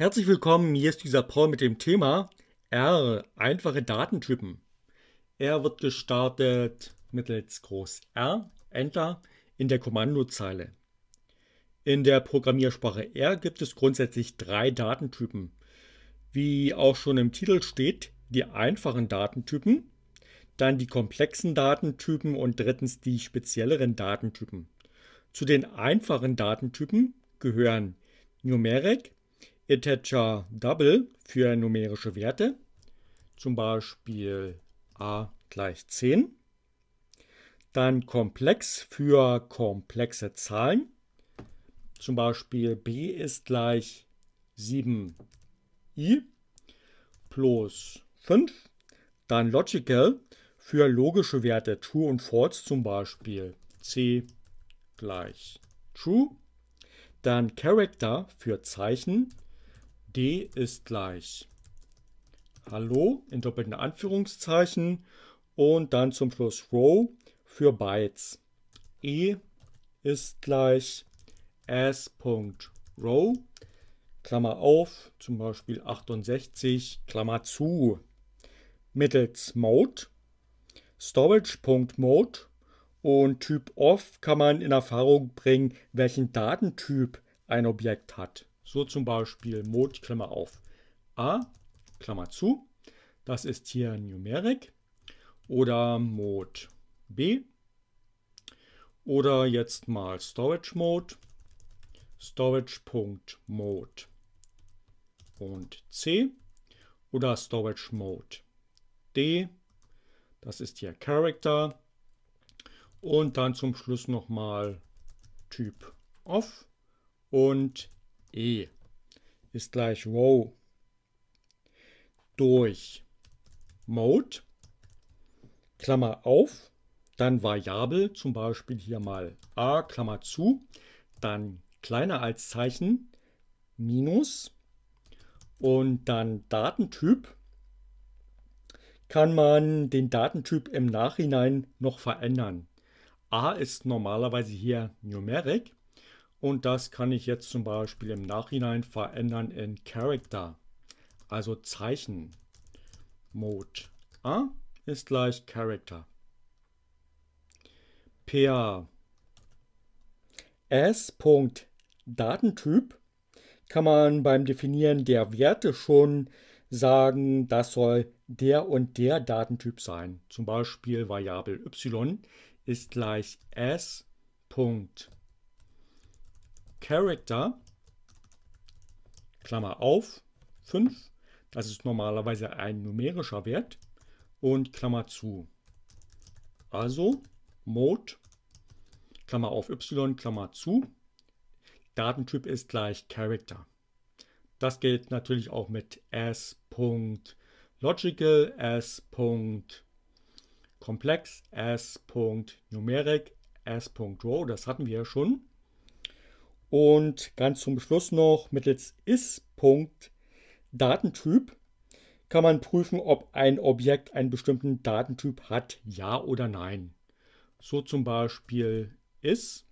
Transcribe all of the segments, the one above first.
Herzlich willkommen, hier ist dieser Paul mit dem Thema R, einfache Datentypen. R wird gestartet mittels Groß R, Enter, in der Kommandozeile. In der Programmiersprache R gibt es grundsätzlich drei Datentypen. Wie auch schon im Titel steht, die einfachen Datentypen, dann die komplexen Datentypen und drittens die spezielleren Datentypen. Zu den einfachen Datentypen gehören Numeric, Integer Double für numerische Werte, zum Beispiel a gleich 10. Dann komplex für komplexe Zahlen, zum Beispiel b ist gleich 7i plus 5. Dann logical für logische Werte true und false, zum Beispiel c gleich true. Dann character für Zeichen d ist gleich Hallo in doppelten Anführungszeichen und dann zum Schluss Row für Bytes. E ist gleich s.row, Klammer auf, zum Beispiel 68, Klammer zu. Mittels Mode, Storage.mode und Typ off kann man in Erfahrung bringen, welchen Datentyp ein Objekt hat. So zum Beispiel Mode, Klammer auf, a, Klammer zu. Das ist hier Numeric oder Mode b. Oder jetzt mal Storage Mode, Storage.mode und c. Oder Storage Mode d. Das ist hier Character. Und dann zum Schluss nochmal Typ off und E ist gleich row durch Mode, Klammer auf, dann Variable, zum Beispiel hier mal a, Klammer zu, dann kleiner als Zeichen, minus und dann Datentyp, kann man den Datentyp im Nachhinein noch verändern. A ist normalerweise hier numeric und das kann ich jetzt zum Beispiel im Nachhinein verändern in Character, also Zeichen. Mode A ist gleich Character. PA S.Datentyp kann man beim Definieren der Werte schon sagen, das soll der und der Datentyp sein. Zum Beispiel Variable y ist gleich s. Character, Klammer auf, 5, das ist normalerweise ein numerischer Wert, und Klammer zu. Also Mode, Klammer auf y, Klammer zu. Datentyp ist gleich Character. Das gilt natürlich auch mit s.logical, s.complex, s.numeric, s.row, das hatten wir ja schon. Und ganz zum Schluss noch mittels is.datentyp kann man prüfen, ob ein Objekt einen bestimmten Datentyp hat, ja oder nein. So zum Beispiel is,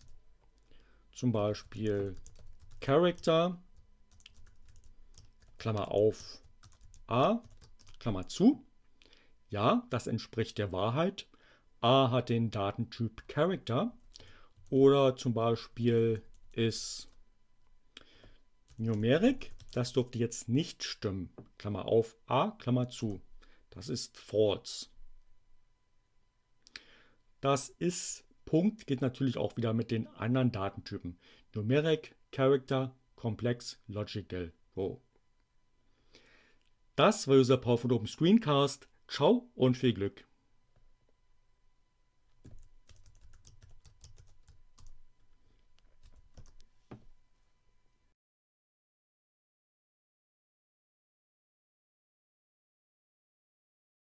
zum Beispiel character, Klammer auf, a, Klammer zu. Ja, das entspricht der Wahrheit. A hat den Datentyp Character oder zum Beispiel ist Numeric. Das dürfte jetzt nicht stimmen. Klammer auf, a, Klammer zu. Das ist false. Das ist Punkt geht natürlich auch wieder mit den anderen Datentypen. Numeric, Character, Komplex, Logical, Row. Das war unser Power von Open Screencast. Ciao und viel Glück.